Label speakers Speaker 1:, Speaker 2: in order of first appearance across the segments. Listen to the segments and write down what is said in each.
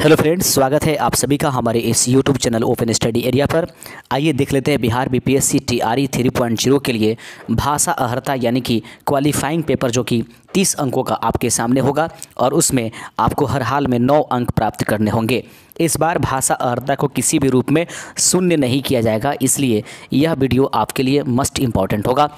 Speaker 1: hello friends स्वागत है आप सभी का हमारे इस YouTube channel open study area पर आइए देख लेते हैं बिहार बीपीएससी टीआरई जीरो के लिए भाषा अहर्ता यानी कि क्वालिफाइंग पेपर जो कि तीस अंकों का आपके सामने होगा और उसमें आपको हर हाल में नौ अंक प्राप्त करने होंगे इस बार भाषा अर्थता को किसी भी रूप में शून्य नहीं किया जाएगा इसलिए यह वीडियो आपके लिए मस्ट इम्पॉर्टेंट होगा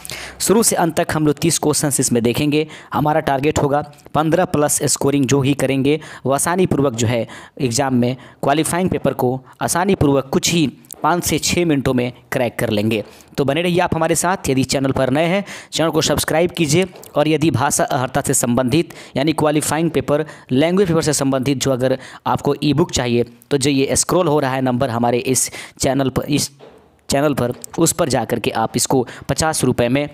Speaker 1: शुरू से अंत तक हम लोग तीस क्वेश्चन इसमें देखेंगे हमारा टारगेट होगा पंद्रह प्लस स्कोरिंग जो ही करेंगे वह आसानीपूर्वक जो है एग्ज़ाम में क्वालिफाइंग पेपर को आसानीपूर्वक कुछ ही पाँच से छः मिनटों में क्रैक कर लेंगे तो बने रहिए आप हमारे साथ यदि चैनल पर नए हैं चैनल को सब्सक्राइब कीजिए और यदि भाषा अहर्ता से संबंधित यानी क्वालिफाइंग पेपर लैंग्वेज पेपर से संबंधित जो अगर आपको ई बुक चाहिए तो जो ये स्क्रोल हो रहा है नंबर हमारे इस चैनल पर इस चैनल पर उस पर जा कर के आप इसको पचास रुपये में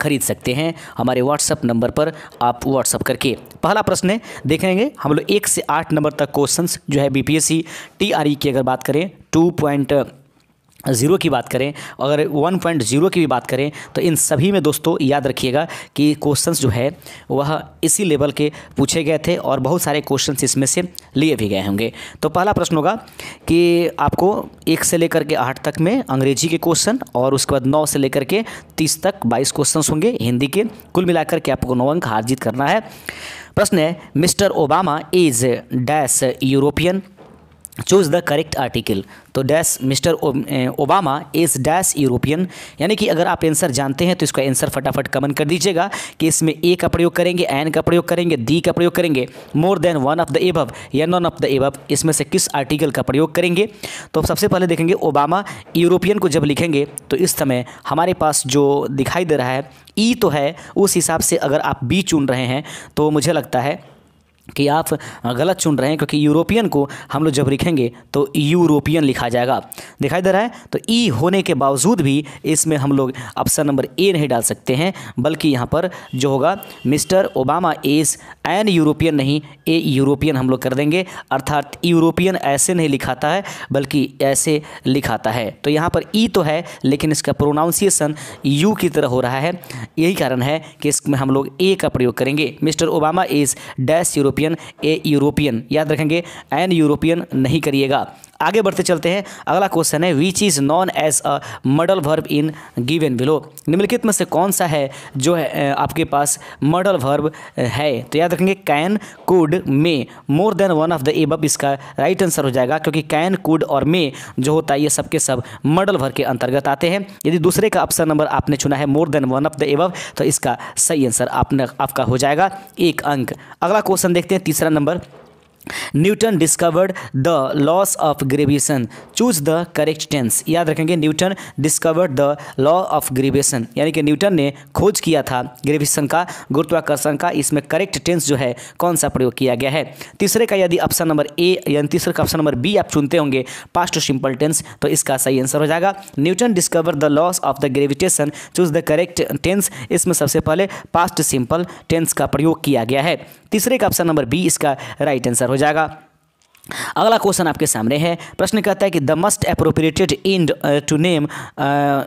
Speaker 1: खरीद सकते हैं हमारे व्हाट्सअप नंबर पर आप व्हाट्सअप करके पहला प्रश्न है देखेंगे हम लोग एक से आठ नंबर तक क्वेश्चंस जो है बीपीएससी टीआरई e की अगर बात करें टू पॉइंट ज़ीरो की बात करें अगर वन पॉइंट ज़ीरो की भी बात करें तो इन सभी में दोस्तों याद रखिएगा कि क्वेश्चंस जो है वह इसी लेवल के पूछे गए थे और बहुत सारे क्वेश्चंस इसमें से लिए भी गए होंगे तो पहला प्रश्न होगा कि आपको एक से लेकर के आठ तक में अंग्रेजी के क्वेश्चन और उसके बाद नौ से लेकर के तीस तक बाईस क्वेश्चन होंगे हिंदी के कुल मिलाकर के आपको नौ अंक हार जीत करना है प्रश्न है mister Obama is dash European choose the correct article तो dash mister Obama is dash European यानी कि अगर आप आंसर जानते हैं तो इसका आंसर फटाफट कमेंट कर दीजिएगा कि इसमें ए का प्रयोग करेंगे एन का प्रयोग करेंगे दी का प्रयोग करेंगे more than one of the above या नॉन ऑफ द एबव इसमें से किस आर्टिकल का प्रयोग करेंगे तो सबसे पहले देखेंगे ओबामा यूरोपियन को जब लिखेंगे तो इस समय हमारे पास जो दिखाई दे रहा है ई e तो है उस हिसाब से अगर आप बी चुन रहे हैं तो मुझे लगता है कि आप गलत चुन रहे हैं क्योंकि यूरोपियन को हम लोग जब लिखेंगे तो यूरोपियन लिखा जाएगा दिखाई दे रहा है तो ई होने के बावजूद भी इसमें हम लोग ऑप्शन नंबर ए नहीं डाल सकते हैं बल्कि यहाँ पर जो होगा mister Obama is an European नहीं ए यूरोपियन हम लोग कर देंगे अर्थात यूरोपियन ऐसे नहीं लिखाता है बल्कि ऐसे लिखाता है तो यहाँ पर ई तो है लेकिन इसका प्रोनाउंसिएसन यू की तरह हो रहा है यही कारण है कि इसमें हम लोग ए का प्रयोग करेंगे mister Obama is dash European European a European याद रखेंगे एन यूरोपियन नहीं करिएगा आगे बढ़ते चलते हैं अगला क्वेश्चन है which is none as a modal verb in given below निम्नलिखित में से कौन सा है जो है आपके पास मडल वर्ब है तो याद रखेंगे can could may more than one of the above इसका राइट आंसर हो जाएगा क्योंकि कैन कुड और मे जो होता है ये सबके सब मडल वर्ब के अंतर्गत आते हैं यदि दूसरे का ऑप्शन नंबर आपने चुना है more than one of the above तो इसका सही आंसर आपने आपका हो जाएगा एक अंक अगला क्वेश्चन देखते हैं तीसरा number Newton discovered the laws of gravitation choose the correct tense याद रखेंगे Newton discovered the law of gravitation यानी कि न्यूटन ने खोज किया था ग्रेविएशन का गुरुत्वाकर्षण का इसमें करेक्ट टेंस जो है कौन सा प्रयोग किया गया है तीसरे का यदि ऑप्शन नंबर ए यानी तीसरे का ऑप्शन नंबर बी आप चुनते होंगे पास्ट सिंपल टेंस तो इसका सही आंसर हो जाएगा Newton discover the laws of the gravitation choose the correct tense इसमें सबसे पहले पास्ट सिंपल टेंस का प्रयोग किया गया है तीसरे का ऑप्शन नंबर बी इसका राइट आंसर हो जाएगा अगला क्वेश्चन आपके सामने है प्रश्न कहता है कि the most appropriated antonym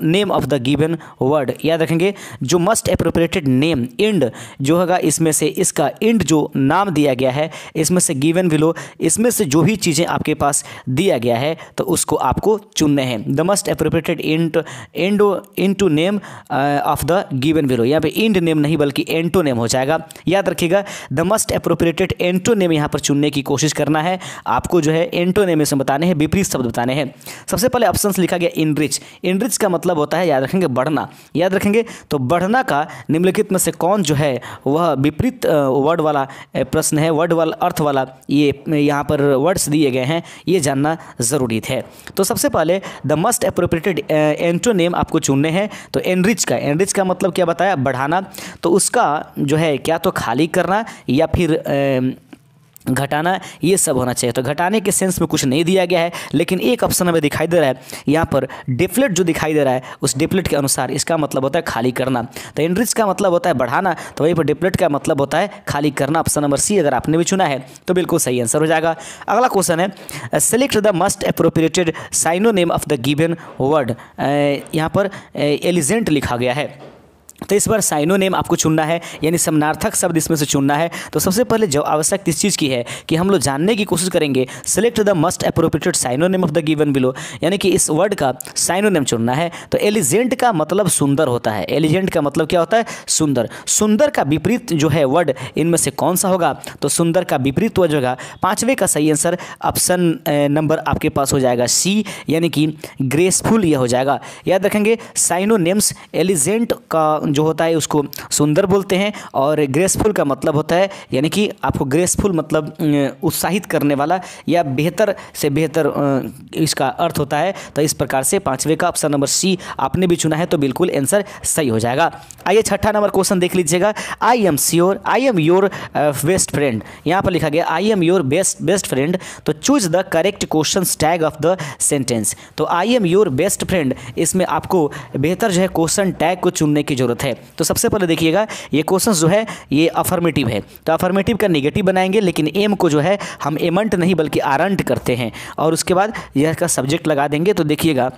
Speaker 1: name of the given word याद रखेंगे जो मस्ट अप्रोप्रिएटेड नेम इंड जो होगा इसमें से इसका इंड जो नाम दिया गया है इसमें से गिवन विलो इसमें से जो भी चीज़ें आपके पास दिया गया है तो उसको आपको चुनने हैं the most appropriated ant antonym of the given below यहाँ पे इंड नेम नहीं बल्कि एंटो नेम हो जाएगा याद रखिएगा the most appropriated antonym यहाँ पर चुनने की कोशिश करना है आपको जो है एंटोनेमिसम बताने हैं विपरीत शब्द बताने हैं सबसे पहले ऑप्शन लिखा गया इनरिच इनरिच का मतलब होता है याद रखेंगे बढ़ना याद रखेंगे तो बढ़ना का निम्नलिखित में से कौन जो है वह विपरीत वर्ड वाला प्रश्न है वर्ड वाला अर्थ वाला ये यहाँ पर वर्ड्स दिए गए हैं ये जानना ज़रूरी थे तो सबसे पहले द मस्ट अप्रोप्रिएटेड एंटोनेम आपको चुनने हैं तो एनरिच का एनरिच का मतलब क्या बताया बढ़ाना तो उसका जो है क्या तो खाली करना या फिर घटाना ये सब होना चाहिए तो घटाने के सेंस में कुछ नहीं दिया गया है लेकिन एक ऑप्शन हमें दिखाई दे रहा है यहाँ पर डिप्लेट जो दिखाई दे रहा है उस डिप्लेट के अनुसार इसका मतलब होता है खाली करना तो एनरिच का मतलब होता है बढ़ाना तो वहीं पर डिप्लेट का मतलब होता है खाली करना ऑप्शन नंबर सी अगर आपने भी चुना है तो बिल्कुल सही आंसर हो जाएगा अगला क्वेश्चन है select the most appropriated synonym of the given word यहाँ पर एलिजेंट लिखा गया है तो इस बार साइनो नेम आपको चुनना है यानी समनार्थक शब्द इसमें से चुनना है तो सबसे पहले जो आवश्यक इस चीज़ की है कि हम लोग जानने की कोशिश करेंगे select the most appropriated name of the given below यानी कि इस वर्ड का साइनो नेम चुनना है तो एलिजेंट का मतलब सुंदर होता है एलिजेंट का मतलब क्या होता है सुंदर सुंदर का विपरीत जो है वर्ड इनमें से कौन सा होगा तो सुंदर का विपरीत वर्ड होगा पाँचवें का सही आंसर ऑप्शन नंबर आपके पास हो जाएगा सी यानी कि ग्रेसफुल यह हो जाएगा याद रखेंगे नेम्स एलिजेंट का जो होता है उसको सुंदर बोलते हैं और ग्रेसफुल का मतलब होता है यानी कि आपको ग्रेसफुल मतलब उत्साहित करने वाला या बेहतर से बेहतर इसका अर्थ होता है तो इस प्रकार से पाँचवें का ऑप्शन नंबर सी आपने भी चुना है तो बिल्कुल आंसर सही हो जाएगा आइए छठा नंबर क्वेश्चन देख लीजिएगा I am sure I am your best friend यहाँ पर लिखा गया I am your best best friend तो choose the correct question tag of the sentence तो I am your best friend इसमें आपको बेहतर जो है क्वेश्चन टैग को चुनने की जरूरत है तो सबसे पहले देखिएगा ये क्वेश्चन जो है ये अफर्मेटिव है तो अफर्मेटिव का निगेटिव बनाएंगे लेकिन एम को जो है हम एमंट नहीं बल्कि आरंट करते हैं और उसके बाद यह का सब्जेक्ट लगा देंगे तो देखिएगा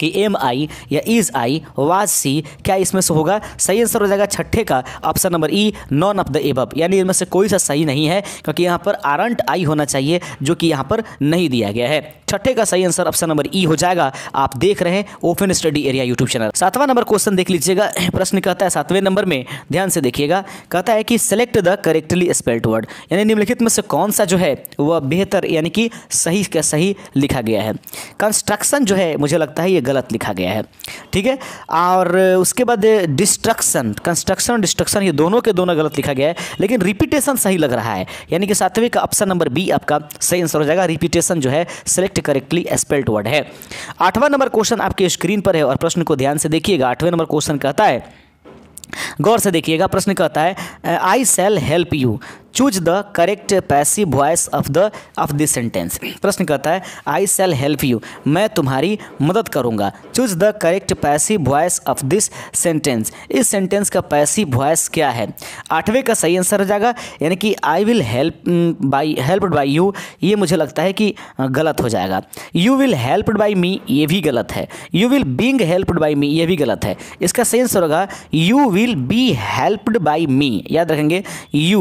Speaker 1: कि एम आई या इज़ आई वाज सी क्या इसमें से होगा सही आंसर हो जाएगा छठे का option number E none of the above यानी इनमें से कोई सा सही नहीं है क्योंकि यहाँ पर आरंट आई होना चाहिए जो कि यहाँ पर नहीं दिया गया है छठे का सही आंसर ऑप्शन नंबर ई हो जाएगा आप देख रहे हैं open study area YouTube channel सातवां नंबर क्वेश्चन देख लीजिएगा प्रश्न कहता है सातवें नंबर में ध्यान से देखिएगा कहता है कि select the correctly spelled word यानी निम्नलिखित में से कौन सा जो है वह बेहतर यानी कि सही का सही लिखा गया है कंस्ट्रक्शन जो है मुझे लगता है ये गलत लिखा गया है ठीक है और उसके बाद डिस्ट्रक्शन कंस्ट्रक्शन और डिस्ट्रक्शन ये दोनों के दोनों गलत लिखा गया है लेकिन रिपीटेशन सही लग रहा है यानी कि सातवें का ऑप्शन नंबर बी आपका सही आंसर हो जाएगा रिपीटेशन जो है सेलेक्ट करेक्टली स्पेल्ट वर्ड है आठवां नंबर क्वेश्चन आपके स्क्रीन पर है और प्रश्न को ध्यान से देखिएगा आठवें नंबर क्वेश्चन कहता है गौर से देखिएगा प्रश्न कहता है I shall help you choose the correct passive voice of the of this sentence प्रश्न कहता है आई सेल हेल्प यू मैं तुम्हारी मदद करूंगा choose the correct passive voice of this sentence इस सेंटेंस का पैसिव वॉइस क्या है आठवें का सही आंसर हो जाएगा यानी कि I will help by help by you ये मुझे लगता है कि गलत हो जाएगा you will helped by me ये भी गलत है you will being helped by me ये भी गलत है इसका सही आंसर होगा you will be helped by me याद रखेंगे you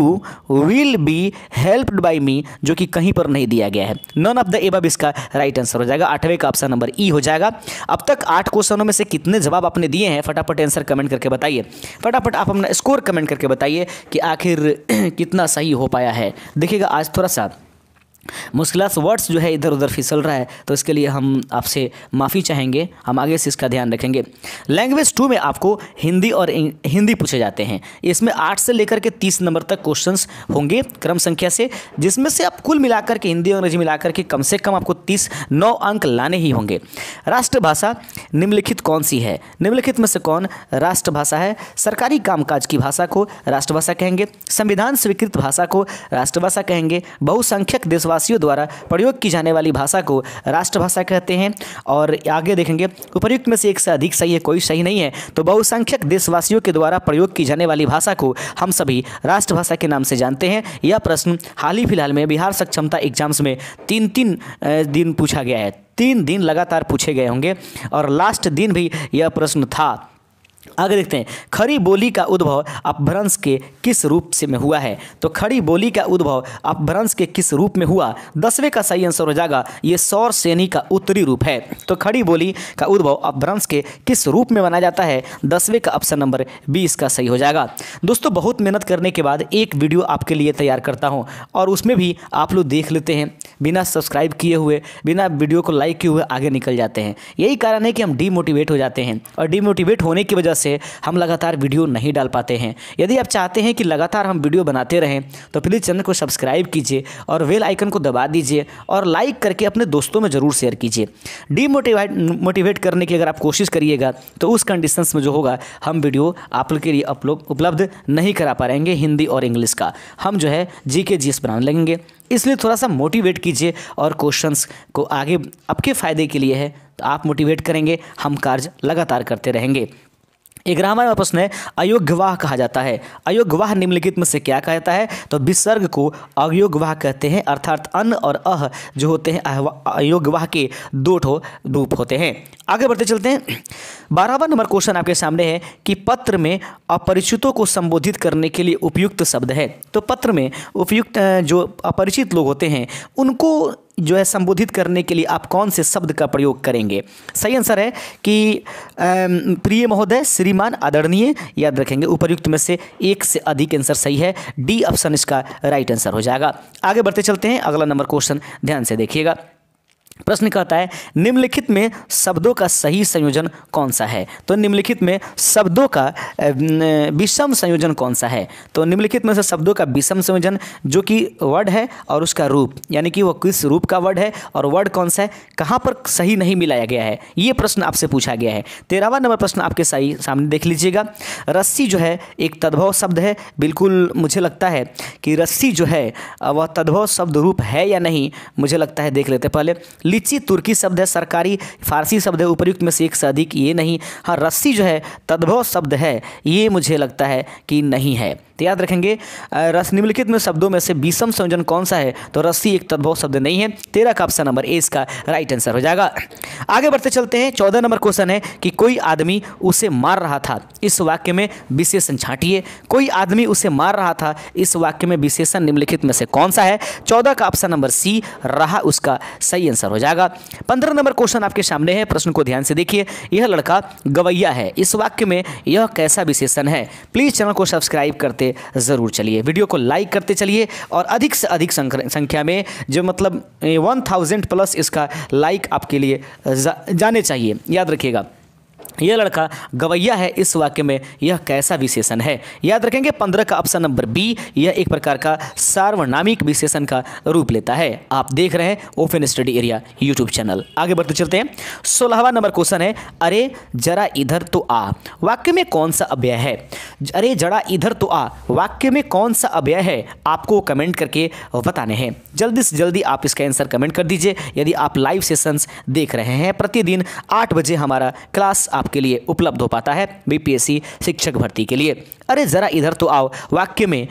Speaker 1: will be helped by me जो कि कहीं पर नहीं दिया गया है नॉन ऑफ द एब इसका राइट आंसर हो जाएगा आठवें का ऑप्शन नंबर ई हो जाएगा अब तक आठ क्वेश्चनों में से कितने जवाब आपने दिए हैं फटाफट आंसर कमेंट करके बताइए फटाफट आप अपना स्कोर कमेंट करके बताइए कि आखिर कितना सही हो पाया है देखिएगा आज थोड़ा सा मुश्किलात वर्ड्स जो है इधर उधर फिसल रहा है तो इसके लिए हम आपसे माफ़ी चाहेंगे हम आगे से इसका ध्यान रखेंगे लैंग्वेज टू में आपको हिंदी और हिंदी पूछे जाते हैं इसमें आठ से लेकर के तीस नंबर तक क्वेश्चंस होंगे क्रम संख्या से जिसमें से आप कुल मिलाकर के हिंदी और अंग्रेजी मिलाकर के कम से कम आपको तीस नौ अंक लाने ही होंगे राष्ट्रभाषा निम्नलिखित कौन सी है निम्नलिखित में से कौन राष्ट्रभाषा है सरकारी कामकाज की भाषा को राष्ट्रभाषा कहेंगे संविधान स्वीकृत भाषा को राष्ट्रभाषा कहेंगे बहुसंख्यक देशवा भारतवासियों द्वारा प्रयोग की जाने वाली भाषा को राष्ट्रभाषा कहते हैं और आगे देखेंगे उपर्युक्त में से एक से अधिक सही है कोई सही नहीं है तो बहुसंख्यक देशवासियों के द्वारा प्रयोग की जाने वाली भाषा को हम सभी राष्ट्रभाषा के नाम से जानते हैं यह प्रश्न हाल ही फिलहाल में बिहार सक्षमता एग्जाम्स में तीन तीन दिन पूछा गया है तीन दिन लगातार पूछे गए होंगे और लास्ट दिन भी यह प्रश्न था आगे देखते हैं खड़ी बोली का उद्भव अपभ्रंश के किस रूप से में हुआ है तो खड़ी बोली का उद्भव अपभ्रंश के किस रूप में हुआ दसवें का सही आंसर हो जाएगा ये सौर सेनी का उत्तरी रूप है तो खड़ी बोली का उद्भव अपभ्रंश के किस रूप में माना जाता है दसवें का ऑप्शन नंबर बीस का सही हो जाएगा दोस्तों बहुत मेहनत करने के बाद एक वीडियो आपके लिए तैयार करता हूँ और उसमें भी आप लोग देख लेते हैं बिना सब्सक्राइब किए हुए बिना वीडियो को लाइक किए हुए आगे निकल जाते हैं यही कारण है कि हम डीमोटिवेट हो जाते हैं और डीमोटिवेट होने की वजह से हम लगातार वीडियो नहीं डाल पाते हैं यदि आप चाहते हैं कि लगातार हम वीडियो बनाते रहें तो प्लीज़ चैनल को सब्सक्राइब कीजिए और वेल आइकन को दबा दीजिए और लाइक करके अपने दोस्तों में ज़रूर शेयर कीजिए डीमोटिवेट मोटिवेट करने की अगर आप कोशिश करिएगा तो उस कंडीशंस में जो होगा हम वीडियो आप लोग के लिए उपलब्ध नहीं करा पाएंगे हिंदी और इंग्लिश का हम जो है जी के जी एस बनाने लगेंगे इसलिए थोड़ा सा मोटिवेट कीजिए और क्वेश्चंस को आगे आपके फ़ायदे के लिए है तो आप मोटिवेट करेंगे हम कार्य लगातार करते रहेंगे ग्रामर में प्रश्न है अयोग्यवाह कहा जाता है अयोग्यवाह निम्नलिखित में से क्या कहा जाता है तो विसर्ग को अयोग्यवाह कहते हैं अर्थात अन्न और अह जो होते हैं अयोग्यवाह के दो ठो रूप होते हैं आगे बढ़ते चलते हैं बारहवा नंबर क्वेश्चन आपके सामने है कि पत्र में अपरिचितों को संबोधित करने के लिए उपयुक्त शब्द है तो पत्र में उपयुक्त जो अपरिचित लोग होते हैं उनको जो है संबोधित करने के लिए आप कौन से शब्द का प्रयोग करेंगे सही आंसर है कि प्रिय महोदय श्रीमान आदरणीय याद रखेंगे उपयुक्त में से एक से अधिक आंसर सही है डी ऑप्शन इसका राइट आंसर हो जाएगा आगे बढ़ते चलते हैं अगला नंबर क्वेश्चन ध्यान से देखिएगा प्रश्न कहता है निम्नलिखित में शब्दों का सही संयोजन कौन सा है तो निम्नलिखित में शब्दों का विषम संयोजन कौन सा है तो निम्नलिखित में से शब्दों का विषम संयोजन जो कि वर्ड है और उसका रूप यानी कि वह किस रूप का वर्ड है और वर्ड कौन सा है कहाँ पर सही नहीं मिलाया गया है ये प्रश्न आपसे पूछा गया है तेरहवा नंबर प्रश्न आपके सही सामने देख लीजिएगा रस्सी जो है एक तद्भव शब्द है बिल्कुल मुझे लगता है कि रस्सी जो है वह तद्भव शब्द रूप है या नहीं मुझे लगता है देख लेते पहले लीची तुर्की शब्द है सरकारी फारसी शब्द है उपयुक्त में से एक से अधिक ये नहीं हाँ रस्सी जो है तद्भव शब्द है ये मुझे लगता है कि नहीं है तो याद रखेंगे रस निम्नलिखित में शब्दों में से विषम संयोजन कौन सा है तो रस्सी एक तद्भव शब्द नहीं है तेरह का ऑप्शन नंबर ए इसका राइट आंसर हो जाएगा आगे बढ़ते चलते हैं चौदह नंबर क्वेश्चन है कि कोई आदमी उसे मार रहा था इस वाक्य में विशेषण छाटिए कोई आदमी उसे मार रहा था इस वाक्य में विशेषण निम्नलिखित में से कौन सा है चौदह का ऑप्शन नंबर सी रहा उसका सही आंसर हो जाएगा पंद्रह नंबर क्वेश्चन आपके सामने है प्रश्न को ध्यान से देखिए यह लड़का गवैया है इस वाक्य में यह कैसा विशेषण है प्लीज़ चैनल को सब्सक्राइब करते ज़रूर चलिए वीडियो को लाइक करते चलिए और अधिक से अधिक संख्या में जो मतलब वन थाउजेंड प्लस इसका लाइक आपके लिए जा, जाने चाहिए याद रखिएगा यह लड़का गवैया है इस वाक्य में यह कैसा विशेषण है याद रखेंगे पंद्रह का ऑप्शन नंबर बी यह एक प्रकार का सार्वनामिक विशेषण का रूप लेता है आप देख रहे हैं open study area YouTube channel आगे बढ़ते चलते हैं सोलहवा नंबर क्वेश्चन है अरे जरा इधर तो आ वाक्य में कौन सा अव्यय है अरे जरा इधर तो आ वाक्य में कौन सा अव्यय है आपको कमेंट करके बताने हैं जल्दी से जल्दी आप इसका आंसर कमेंट कर दीजिए यदि आप लाइव सेशंस देख रहे हैं प्रतिदिन आठ बजे हमारा क्लास आप आपके लिए उपलब्ध हो पाता है बीपीएससी शिक्षक भर्ती के लिए अरे ज़रा इधर तो आओ वाक्य में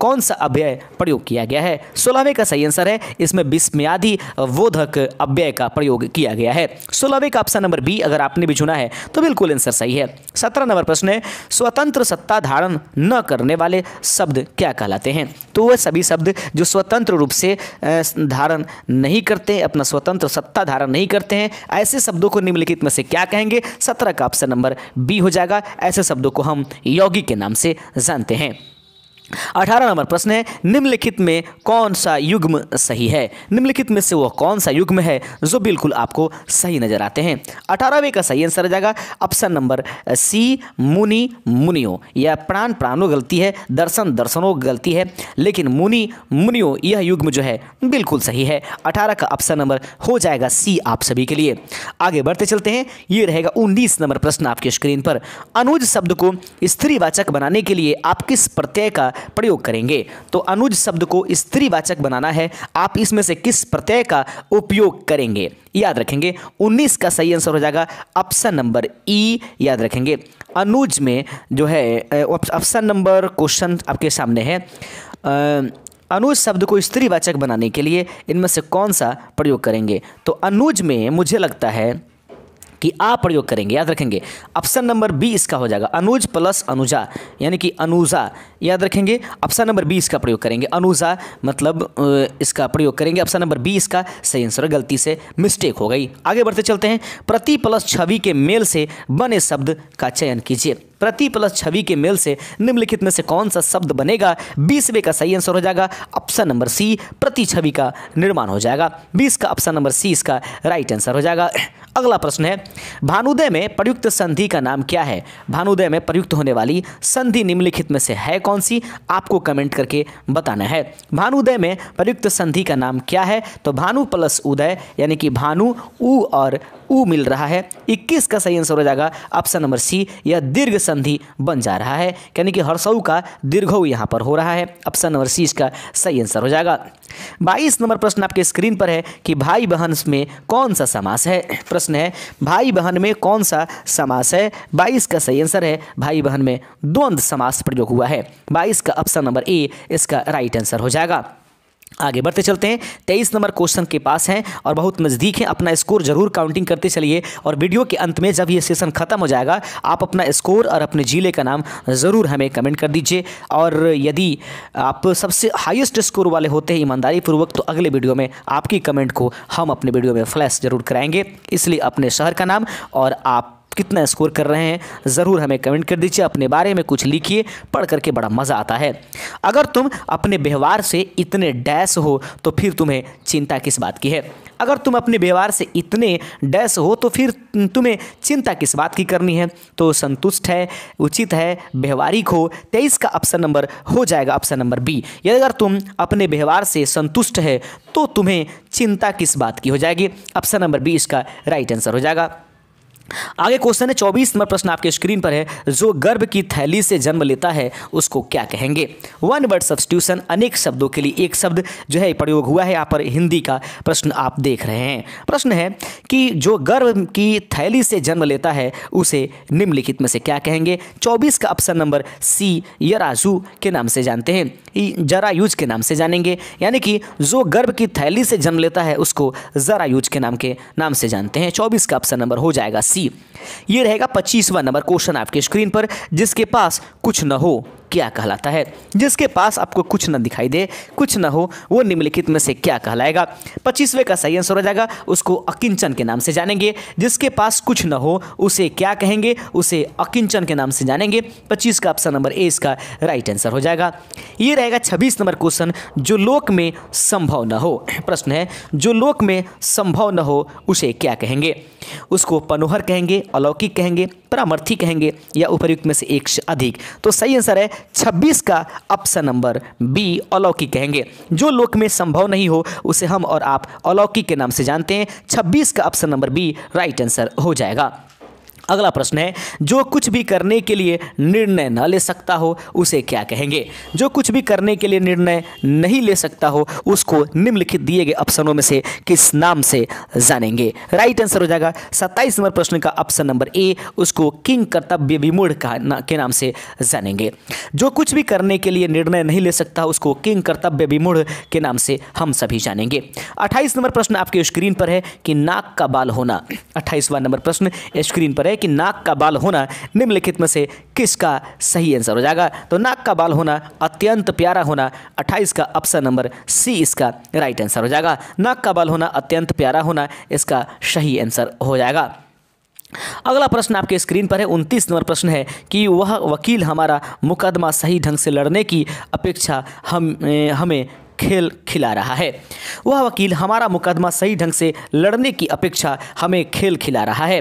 Speaker 1: कौन सा अव्यय प्रयोग किया गया है सोलहवें का सही आंसर है इसमें विस्मयादि बोधक अव्यय का प्रयोग किया गया है सोलहवें का ऑप्शन नंबर बी अगर आपने भी चुना है तो बिल्कुल आंसर सही है सत्रह नंबर प्रश्न है स्वतंत्र सत्ता धारण न करने वाले शब्द क्या कहलाते हैं तो वह सभी शब्द जो स्वतंत्र रूप से धारण नहीं करते अपना स्वतंत्र सत्ता धारण नहीं करते हैं ऐसे शब्दों को निम्नलिखित में से क्या कहेंगे सत्रह का ऑप्शन नंबर बी हो जाएगा ऐसे शब्दों को हम यौगिक के नाम नाम से जानते हैं अठारह नंबर प्रश्न है निम्नलिखित में कौन सा युग्म सही है निम्नलिखित में से वह कौन सा युग्म है जो बिल्कुल आपको सही नजर आते हैं अठारहवें का सही आंसर आ जाएगा ऑप्शन नंबर सी मुनि मुनियो यह प्राण प्राणो गलती है दर्शन दर्शनों गलती है लेकिन मुनि मुनियो यह युग्म जो है बिल्कुल सही है अठारह का ऑप्शन नंबर हो जाएगा सी आप सभी के लिए आगे बढ़ते चलते हैं ये रहेगा उन्नीस नंबर प्रश्न आपके स्क्रीन पर अनुज शब्द को स्त्रीवाचक बनाने के लिए आप किस प्रत्यय का प्रयोग करेंगे तो अनुज शब्द को स्त्रीवाचक बनाना है आप इसमें से किस प्रत्यय का उपयोग करेंगे याद रखेंगे 19 का सही आंसर हो जाएगा ऑप्शन नंबर ई याद रखेंगे अनुज में जो है ऑप्शन नंबर क्वेश्चन आपके सामने है अनुज शब्द को स्त्रीवाचक बनाने के लिए इनमें से कौन सा प्रयोग करेंगे तो अनुज में मुझे लगता है कि आ प्रयोग करेंगे याद रखेंगे ऑप्शन नंबर बी इसका हो जाएगा अनुज प्लस अनुजा यानी कि अनुजा याद रखेंगे ऑप्शन नंबर बी इसका प्रयोग करेंगे अनुजा मतलब इसका प्रयोग करेंगे ऑप्शन नंबर बी इसका सही आंसर गलती से मिस्टेक हो गई आगे बढ़ते चलते हैं प्रति प्लस छवि के मेल से बने शब्द का चयन कीजिए प्रति प्लस छवि के मेल से निम्नलिखित में से कौन सा शब्द बनेगा बीसवे का सही आंसर हो जाएगा ऑप्शन नंबर सी प्रति छवि का निर्माण हो जाएगा बीस का ऑप्शन नंबर सी इसका राइट आंसर हो जाएगा अगला प्रश्न है भानुदय में प्रयुक्त संधि का नाम क्या है भानुदय में प्रयुक्त होने वाली संधि निम्नलिखित में से है कौन सी आपको कमेंट करके बताना है भानुदय में प्रयुक्त संधि का नाम क्या है तो भानु प्लस उदय यानी कि भानु ऊ और ऊ मिल रहा है 21 का सही आंसर हो जाएगा ऑप्शन नंबर सी यह दीर्घ संधि बन जा रहा है यानी कि हर्सऊ का दीर्घऊ यहाँ पर हो रहा है ऑप्शन नंबर सी इसका सही आंसर हो जाएगा बाईस नंबर प्रश्न आपके स्क्रीन पर है कि भाई बहन में कौन सा समास है प्रश्न है भाई बहन में कौन सा समास है बाईस का सही आंसर है भाई बहन में द्वंद्व समास प्रयोग हुआ है बाईस का ऑप्शन नंबर ए इसका राइट आंसर हो जाएगा आगे बढ़ते चलते हैं तेईस नंबर क्वेश्चन के पास हैं और बहुत नज़दीक हैं अपना स्कोर जरूर काउंटिंग करते चलिए और वीडियो के अंत में जब ये सेशन ख़त्म हो जाएगा आप अपना स्कोर और अपने ज़िले का नाम ज़रूर हमें कमेंट कर दीजिए और यदि आप सबसे हाईएस्ट स्कोर वाले होते हैं ईमानदारी पूर्वक तो अगले वीडियो में आपकी कमेंट को हम अपने वीडियो में फ्लैश ज़रूर कराएंगे इसलिए अपने शहर का नाम और आप कितना स्कोर कर रहे हैं ज़रूर हमें कमेंट कर दीजिए अपने बारे में कुछ लिखिए पढ़ करके बड़ा मज़ा आता है अगर तुम अपने व्यवहार से इतने डैश हो तो फिर तुम्हें चिंता किस बात की है अगर तुम अपने व्यवहार से इतने डैश हो तो फिर तुम्हें चिंता किस बात की करनी है तो संतुष्ट है उचित है व्यवहारिक हो तेईस का ऑप्शन नंबर हो जाएगा ऑप्शन नंबर बी यदि अगर तुम अपने व्यवहार से संतुष्ट है तो तुम्हें चिंता किस बात की हो जाएगी ऑप्शन नंबर बी इसका राइट आंसर हो जाएगा आगे क्वेश्चन है चौबीस नंबर प्रश्न आपके स्क्रीन पर है जो गर्भ की थैली से जन्म लेता है उसको क्या कहेंगे वन वर्ड सब्सटीट्यूशन अनेक शब्दों के लिए एक शब्द जो है प्रयोग हुआ है यहाँ पर हिंदी का प्रश्न आप देख रहे हैं प्रश्न है कि जो गर्भ की थैली से जन्म लेता है उसे निम्नलिखित में से क्या कहेंगे चौबीस का ऑप्शन नंबर सी यराजू के नाम से जानते हैं जरायूज के नाम से जानेंगे यानी कि जो गर्भ की थैली से जन्म लेता है उसको जरायूज के नाम के नाम से जानते हैं चौबीस का ऑप्शन नंबर हो जाएगा सी सी ये रहेगा पच्चीसवा नंबर क्वेश्चन आपके स्क्रीन पर जिसके पास कुछ न हो क्या कहलाता है जिसके पास आपको कुछ न दिखाई दे कुछ न हो वो निम्नलिखित में से क्या कहलाएगा पच्चीसवें का सही आंसर हो जाएगा उसको अकिंचन के नाम से जानेंगे जिसके पास कुछ न हो उसे क्या कहेंगे उसे अकिंचन के नाम से जानेंगे पच्चीस का ऑप्शन नंबर ए इसका राइट आंसर हो जाएगा ये रहेगा छब्बीस नंबर क्वेश्चन जो लोक में संभव न हो प्रश्न है जो लोक में संभव न हो उसे क्या कहेंगे उसको पनोहर कहेंगे अलौकिक कहेंगे परामर्थी कहेंगे या उपरयुक्त में से एक अधिक तो सही आंसर है छब्बीस का ऑप्शन नंबर बी अलौकिक कहेंगे जो लोक में संभव नहीं हो उसे हम और आप अलौकिक के नाम से जानते हैं छब्बीस का option number B right answer हो जाएगा अगला प्रश्न है जो कुछ भी करने के लिए निर्णय न ले सकता हो उसे क्या कहेंगे जो कुछ भी करने के लिए निर्णय नहीं ले सकता हो उसको निम्नलिखित दिए गए ऑप्शनों में से किस नाम से जानेंगे राइट आंसर हो जाएगा सत्ताईस नंबर प्रश्न का ऑप्शन नंबर ए उसको किंग कर्तव्य विमूढ़ का ना, के नाम से जानेंगे जो कुछ भी करने के लिए निर्णय नहीं ले सकता उसको किंग कर्तव्य विमूढ़ के नाम से हम सभी जानेंगे अट्ठाईस नंबर प्रश्न आपके स्क्रीन पर है कि नाक का बाल होना अट्ठाईसवा नंबर प्रश्न स्क्रीन पर है कि नाक का बाल होना निम्नलिखित में से किसका सही आंसर हो जाएगा तो नाक का बाल होना अत्यंत प्यारा होना 28 का ऑप्शन नंबर सी इसका राइट आंसर हो जाएगा नाक का बाल होना अत्यंत प्यारा होना इसका सही आंसर हो जाएगा अगला प्रश्न आपके स्क्रीन पर है उनतीस नंबर प्रश्न है कि वह वकील हमारा मुकदमा सही ढंग से लड़ने की अपेक्षा हम हमें खेल खिला रहा है वह वकील हमारा मुकदमा सही ढंग से लड़ने की अपेक्षा हमें खेल खिला रहा है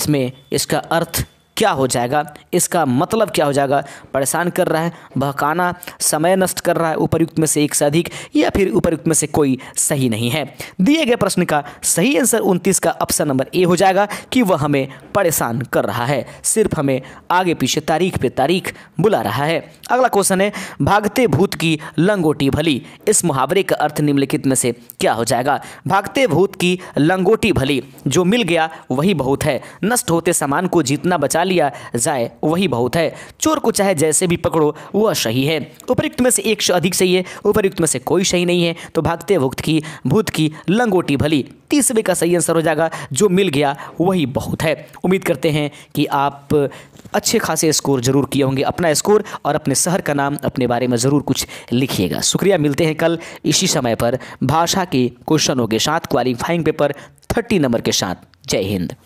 Speaker 1: इसमें इसका अर्थ क्या हो जाएगा इसका मतलब क्या हो जाएगा परेशान कर रहा है बहकाना समय नष्ट कर रहा है उपयुक्त में से एक से अधिक या फिर उपरयुक्त में से कोई सही नहीं है दिए गए प्रश्न का सही आंसर उनतीस का ऑप्शन नंबर ए हो जाएगा कि वह हमें परेशान कर रहा है सिर्फ हमें आगे पीछे तारीख पे तारीख बुला रहा है अगला क्वेश्चन है भागते भूत की लंगोटी भली इस मुहावरे का अर्थ निम्नलिखित में से क्या हो जाएगा भागते भूत की लंगोटी भली जो मिल गया वही बहुत है नष्ट होते सामान को जीतना बचा लिया जाए वही बहुत है चोर को चाहे जैसे भी पकड़ो वह सही है उपरुक्त में से एक से अधिक सही है उपरुक्त में से कोई सही नहीं है तो भागते वक्त की भूत की लंगोटी भली तीसरे का सही आंसर हो जाएगा जो मिल गया वही बहुत है उम्मीद करते हैं कि आप अच्छे खासे स्कोर जरूर किए होंगे अपना स्कोर और अपने शहर का नाम अपने बारे में ज़रूर कुछ लिखिएगा शुक्रिया मिलते हैं कल इसी समय पर भाषा के क्वेश्चनों के साथ क्वालिफाइंग पेपर थर्टी नंबर के साथ जय हिंद